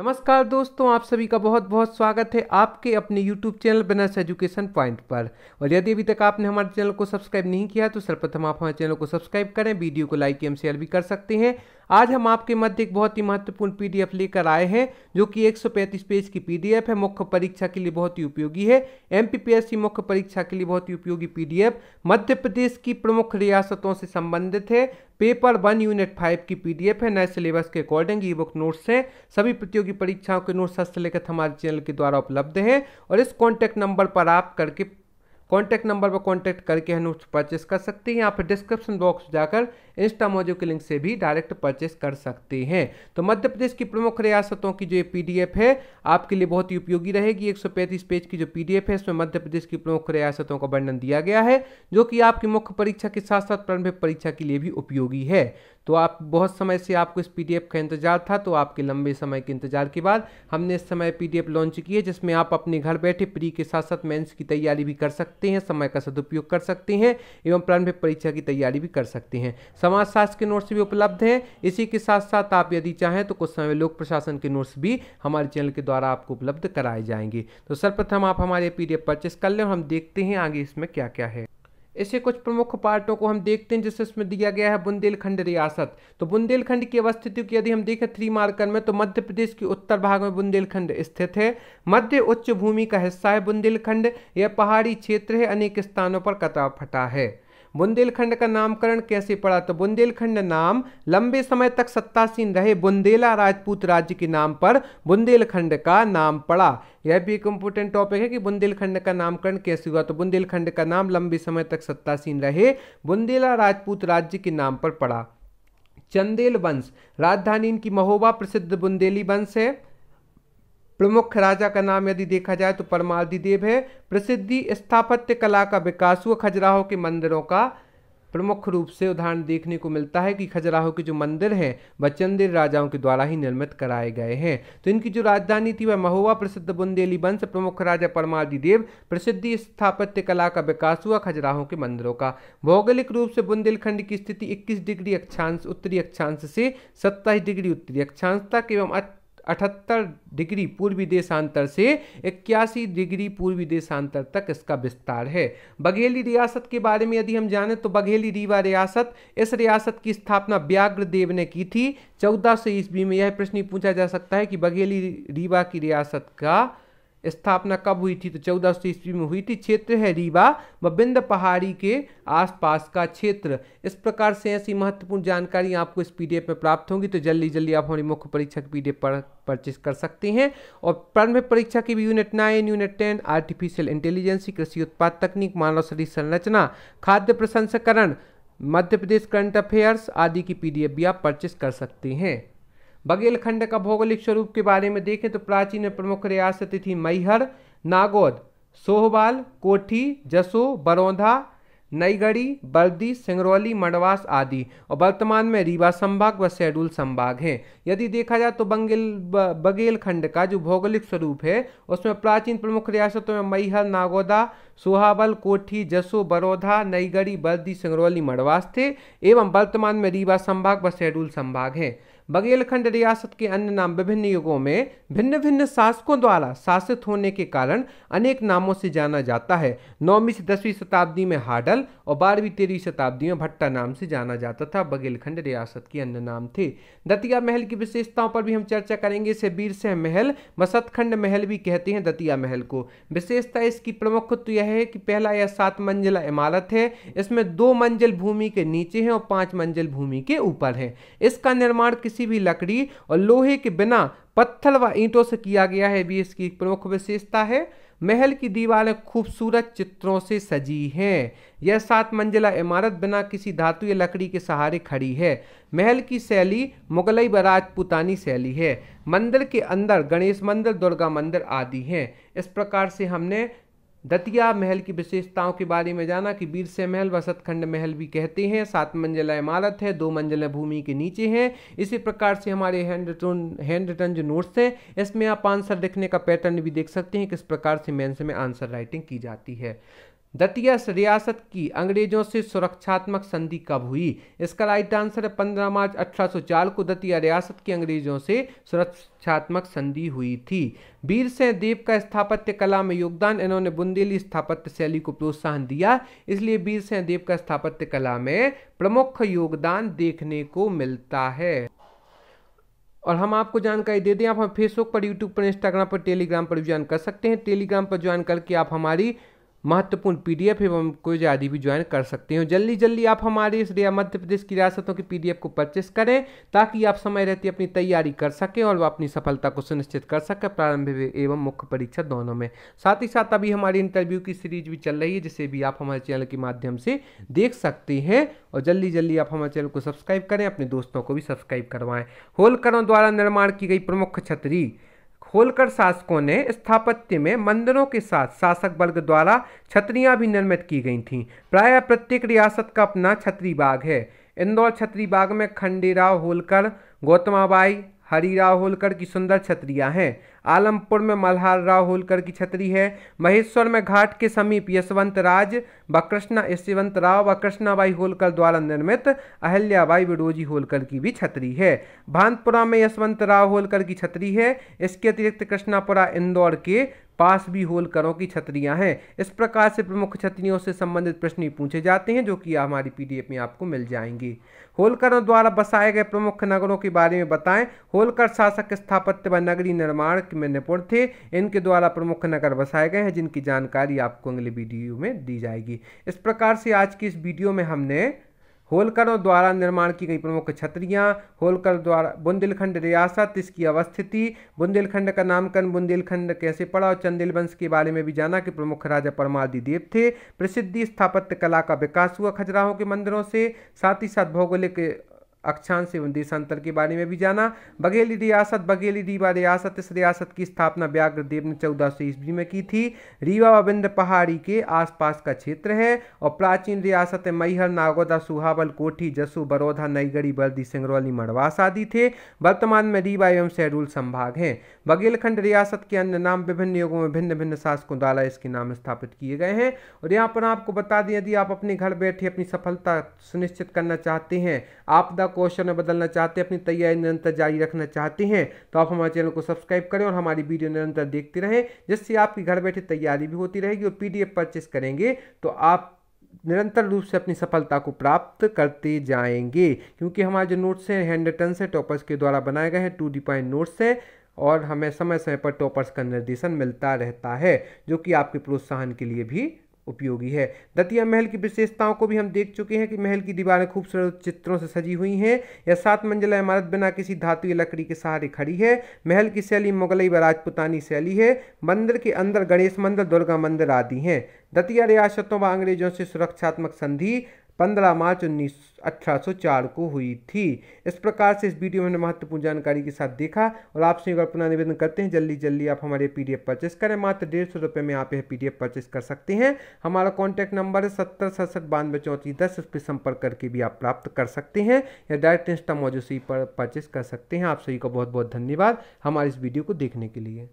नमस्कार दोस्तों आप सभी का बहुत बहुत स्वागत है आपके अपने YouTube चैनल बनर्स एजुकेशन पॉइंट पर और यदि अभी तक आपने हमारे चैनल को सब्सक्राइब नहीं किया तो सर्वप्रथम आप हमारे चैनल को सब्सक्राइब करें वीडियो को लाइक एवं शेयर भी कर सकते हैं आज हम आपके मध्य एक बहुत ही महत्वपूर्ण पीडीएफ लेकर आए हैं जो कि 135 पेज की पीडीएफ है मुख्य परीक्षा के लिए बहुत ही उपयोगी है एमपीपीएससी मुख्य परीक्षा के लिए बहुत ही उपयोगी पीडीएफ मध्य प्रदेश की प्रमुख रियासतों से संबंधित है पेपर वन यूनिट फाइव की पीडीएफ है नए सिलेबस के अकॉर्डिंग ई बुक नोट्स हैं सभी प्रतियोगी परीक्षाओं के नोट्स हस्तलिखित हमारे चैनल के द्वारा उपलब्ध हैं और इस कॉन्टैक्ट नंबर पर आप करके कॉन्टैक्ट नंबर पर कॉन्टैक्ट करके हम परचेस कर सकते हैं या फिर डिस्क्रिप्शन बॉक्स जाकर इंस्टा मोजो के लिंक से भी डायरेक्ट परचेस कर सकते हैं तो मध्य प्रदेश की प्रमुख रियासतों की जो ये पीडीएफ है आपके लिए बहुत ही उपयोगी रहेगी पैंतीस पेज की जो पीडीएफ है इसमें मध्य प्रदेश की प्रमुख रियासतों का वर्णन दिया गया है जो कि आपकी मुख्य परीक्षा के साथ साथ प्रारंभिक परीक्षा के लिए भी उपयोगी है तो आप बहुत समय से आपको इस पी का इंतज़ार था तो आपके लंबे समय के इंतजार के बाद हमने इस समय पी लॉन्च की है जिसमें आप अपने घर बैठे प्री के साथ साथ मेंस की तैयारी भी कर सकते हैं समय का सदुपयोग कर सकते हैं एवं प्रारंभिक परीक्षा की तैयारी भी कर सकते हैं समाजशास्त्र के नोट्स भी उपलब्ध हैं इसी के साथ साथ आप यदि चाहें तो कुछ समय लोक प्रशासन के नोट्स भी हमारे चैनल के द्वारा आपको उपलब्ध कराए जाएंगे तो सर्वप्रथम आप हमारे पी परचेस कर लें और हम देखते हैं आगे इसमें क्या क्या है ऐसे कुछ प्रमुख पार्टों को हम देखते हैं जैसे इसमें दिया गया है बुंदेलखंड रियासत तो बुंदेलखंड की अवस्थिति की यदि हम देखें थ्री मार्कर में तो मध्य प्रदेश के उत्तर भाग में बुंदेलखंड स्थित है मध्य उच्च भूमि का हिस्सा है बुंदेलखंड यह पहाड़ी क्षेत्र है अनेक स्थानों पर कटा फटा है बुंदेलखंड का नामकरण कैसे पड़ा तो बुंदेलखंड नाम लंबे समय तक सत्तासीन रहे बुंदेला राजपूत राज्य के नाम पर बुंदेलखंड का नाम पड़ा यह भी एक इम्पोर्टेंट टॉपिक है कि बुंदेलखंड का नामकरण कैसे हुआ तो बुंदेलखंड का नाम लंबे समय तक सत्तासीन रहे बुंदेला राजपूत राज्य के नाम पर पड़ा चंदेल वंश राजधानी इनकी महोबा प्रसिद्ध बुंदेली वंश है प्रमुख राजा का नाम यदि देखा जाए तो देव है प्रसिद्धि स्थापत्य कला का विकास हुआ खजुराहो के मंदिरों का प्रमुख रूप से उदाहरण देखने को मिलता है कि खजुराहो के जो मंदिर हैं वह राजाओं के द्वारा ही निर्मित कराए गए हैं तो इनकी जो राजधानी थी वह महुआ प्रसिद्ध बुंदेली वंश प्रमुख राजा देव प्रसिद्धि स्थापत्य कला का विकास हुआ खजुराहो के मंदिरों का भौगोलिक रूप से बुंदेलखंड की स्थिति इक्कीस डिग्री अक्षांश उत्तरी अक्षांश से सत्ताईस डिग्री उत्तरी अक्षांश तक एवं अठहत्तर डिग्री पूर्वी देशांतर से इक्यासी डिग्री पूर्वी देशांतर तक इसका विस्तार है बघेली रियासत के बारे में यदि हम जाने तो बघेली रीवा रियासत इस रियासत की स्थापना व्याघ्र देव ने की थी चौदह सौ ईस्वी में यह प्रश्न पूछा जा सकता है कि बघेली रीवा की रियासत का स्थापना कब हुई थी तो चौदह सौ ईस्वी में हुई थी क्षेत्र है रीवा व बिंद पहाड़ी के आसपास का क्षेत्र इस प्रकार से ऐसी महत्वपूर्ण जानकारी आपको इस पीडीएफ में प्राप्त होंगी तो जल्दी जल्दी आप हमारी मुख्य परीक्षा की पीडीएफ पर परचेज कर सकते हैं और प्रारंभिक परीक्षा की भी unit nine unit ten artificial intelligence कृषि उत्पाद तकनीक मानव शरीर संरचना खाद्य प्रसंस्करण मध्य प्रदेश करंट अफेयर्स आदि की पीडीएफ भी आप परचेस कर सकते हैं बघेलखंड का भौगोलिक स्वरूप के बारे में देखें तो प्राचीन प्रमुख रियासतें थी मैहर नागौद सोहबाल कोठी जसो बरौंधा नईगढ़ी बर्दी सिंगरौली मंडवास आदि और वर्तमान में रीवा संभाग व शहडोल संभाग हैं यदि देखा जाए तो बंगेल बघेलखंड का जो भौगोलिक स्वरूप है उसमें प्राचीन प्रमुख रियासतों में मैहर नागौदा सोहावल कोठी जसो बरौधा नईगढ़ी बर्दी सिंगरौली मड़वास थे एवं वर्तमान में रीवा संभाग व शहडोल संभाग हैं बघेलखंड रियासत के अन्य नाम विभिन्न युगों में भिन्न भिन्न शासकों द्वारा शासित होने के कारण अनेक नामों से जाना जाता है नौवीं से दसवीं शताब्दी में हाडल और बारहवीं तेरहवीं शताब्दी में भट्टा नाम से जाना जाता था बघेलखंड रियासत के अन्य नाम थे दतिया महल की विशेषताओं पर भी हम चर्चा करेंगे इसे बीर सह महल मसतखंड महल भी कहते हैं दतिया महल को विशेषता इसकी प्रमुख तो यह है कि पहला यह सात मंजिला इमारत है इसमें दो मंजिल भूमि के नीचे है और पांच मंजिल भूमि के ऊपर है इसका निर्माण किसी किसी भी लकड़ी और लोहे के बिना पत्थर व ईंटों से किया गया है भी इसकी प्रमुख विशेषता है महल की दीवारें खूबसूरत चित्रों से सजी हैं यह सात मंजिला इमारत बिना किसी धातु या लकड़ी के सहारे खड़ी है महल की शैली मुगलई व राजपूतानी शैली है मंदिर के अंदर गणेश मंदिर दुर्गा मंदिर आदि हैं इस प्रकार से हमने दतिया महल की विशेषताओं के बारे में जाना कि बीरसे महल व सतखंड महल भी कहते हैं सात मंजिला इमारत है दो मंजिला भूमि के नीचे हैं इसी प्रकार से हमारे हैंड रिटर्न हैंड रिटर्न जो नोट्स हैं इसमें आप आंसर लिखने का पैटर्न भी देख सकते हैं किस प्रकार से मेन्स में आंसर राइटिंग की जाती है दतिया रियासत की अंग्रेजों से सुरक्षात्मक संधि कब हुई इसका राइट आंसर है पंद्रह मार्च अठारह सौ चार को दतिया रियासत की अंग्रेजों से सुरक्षात्मक संधि हुई थी वीर सिंह देव का स्थापत्य कला में योगदान इन्होंने बुंदेली स्थापत्य शैली को प्रोत्साहन दिया इसलिए वीर सिंह देव का स्थापत्य कला में प्रमुख योगदान देखने को मिलता है और हम आपको जानकारी दे दें आप हम फेसबुक पर यूट्यूब पर इंस्टाग्राम पर टेलीग्राम पर ज्वाइन कर सकते हैं टेलीग्राम पर ज्वाइन करके आप हमारी महत्वपूर्ण पीडीएफ एवं कोई आदि भी ज्वाइन कर सकते हो जल्दी जल्दी आप हमारे इस मध्य प्रदेश की रियासतों की पीडीएफ को परचेस करें ताकि आप समय रहते अपनी तैयारी कर सकें और वह अपनी सफलता को सुनिश्चित कर सकें प्रारंभिक एवं मुख्य परीक्षा दोनों में साथ ही साथ अभी हमारी इंटरव्यू की सीरीज भी चल रही है जिसे भी आप हमारे चैनल के माध्यम से देख सकते हैं और जल्दी जल्दी आप हमारे चैनल को सब्सक्राइब करें अपने दोस्तों को भी सब्सक्राइब करवाएं होलकरों द्वारा निर्माण की गई प्रमुख छतरी होलकर शासकों ने स्थापत्य में मंदिरों के साथ शासक वर्ग द्वारा छत्रियाँ भी निर्मित की गई थीं प्रायः प्रत्येक रियासत का अपना छतरी बाग है इंदौर छतरी बाग में खंडेराव होलकर गौतमाबाई हरी राव होलकर की सुंदर छत्रियाँ हैं आलमपुर में मल्हार राव होलकर की छतरी है महेश्वर में घाट के समीप यशवंत राज व कृष्णा यशवंत राव व कृष्णाबाई होलकर द्वारा निर्मित अहल्याबाई विडोजी होलकर की भी छतरी है भानपुरा में यशवंत राव होलकर की छतरी है इसके अतिरिक्त कृष्णापुरा इंदौर के पास भी होल करों की छतरियां हैं इस प्रकार से प्रमुख छतरियों से संबंधित प्रश्न पूछे जाते हैं जो कि हमारी पीडीएफ में आपको मिल जाएंगी होलकरों द्वारा बसाए गए प्रमुख नगरों के बारे में बताएं होलकर शासक स्थापत्य व नगरी निर्माण में निपुण थे इनके द्वारा प्रमुख नगर बसाए गए हैं जिनकी जानकारी आपको अगले वीडियो में दी जाएगी इस प्रकार से आज की इस वीडियो में हमने होलकरों द्वारा निर्माण की गई प्रमुख छतरियाँ होलकर द्वारा बुंदेलखंड रियासत इसकी अवस्थिति बुंदेलखंड का नामकरण बुंदेलखंड कैसे पड़ा और चंदेल वंश के बारे में भी जाना कि प्रमुख राजा परमादि देव थे प्रसिद्धि स्थापत्य कला का विकास हुआ खजुराहों के मंदिरों से साथ ही साथ भौगोलिक अक्षांश एवं देशांतर के बारे में भी जाना बघेली रियासत बघेली रीवा रियासत इस रियासत की स्थापना देव ने चौदह सौ ईस्वी में की थी रीवा बाबिंद्र पहाड़ी के आसपास का क्षेत्र है और प्राचीन रियासत मैहर नागौदा सुहावल कोठी जसू बरोधा नईगढ़ी बर्दी सिंगरौली मड़वास आदि थे वर्तमान में रीवा एवं शहडूल संभाग हैं बघेलखंड रियासत के अन्य नाम विभिन्न युगों में भिन्न भिन्न शासकों द्वारा इसके नाम स्थापित किए गए हैं और यहाँ पर आपको बता दें यदि आप अपने घर बैठे अपनी सफलता सुनिश्चित करना चाहते हैं आप द क्वेश्चन में बदलना चाहते हैं अपनी तैयारी निरंतर जारी रखना चाहते हैं तो आप हमारे चैनल को सब्सक्राइब करें और हमारी वीडियो निरंतर देखते रहें जिससे आपकी घर बैठे तैयारी भी होती रहेगी और पीडीएफ परचेस करेंगे तो आप निरंतर रूप से अपनी सफलता को प्राप्त करते जाएंगे क्योंकि हमारे जो नोट्स हैं हैंड रिटर्न से टॉपर्स के द्वारा बनाए गए हैं टू डी पॉइंट नोट्स हैं और हमें समय समय पर टॉपर्स का निर्देशन मिलता रहता है जो कि आपके प्रोत्साहन के लिए भी उपयोगी है दतिया महल की विशेषताओं को भी हम देख चुके हैं कि महल की दीवारें खूबसूरत चित्रों से सजी हुई हैं यह सात मंजिला इमारत बिना किसी धातु या लकड़ी के सहारे खड़ी है महल की शैली मुगलई व राजपुतानी शैली है मंदिर के अंदर गणेश मंदिर दुर्गा मंदिर आदि हैं दतिया रियासतों व अंग्रेजों से सुरक्षात्मक संधि पंद्रह मार्च उन्नीस अठारह को हुई थी इस प्रकार से इस वीडियो में हमने महत्वपूर्ण जानकारी के साथ देखा और आपसे एक अपना निवेदन करते हैं जल्दी जल्दी आप हमारे पीडीएफ परचेस करें मात्र डेढ़ सौ रुपये में आप यह पी परचेस कर सकते हैं हमारा कॉन्टैक्ट नंबर है सत्तर सड़सठ बानवे चौंतीस दस इस पर संपर्क करके भी आप प्राप्त कर सकते हैं या डायरेक्ट इंस्टा मौजूद पर परचेस कर सकते हैं आप सभी का बहुत बहुत धन्यवाद हमारे इस वीडियो को देखने के लिए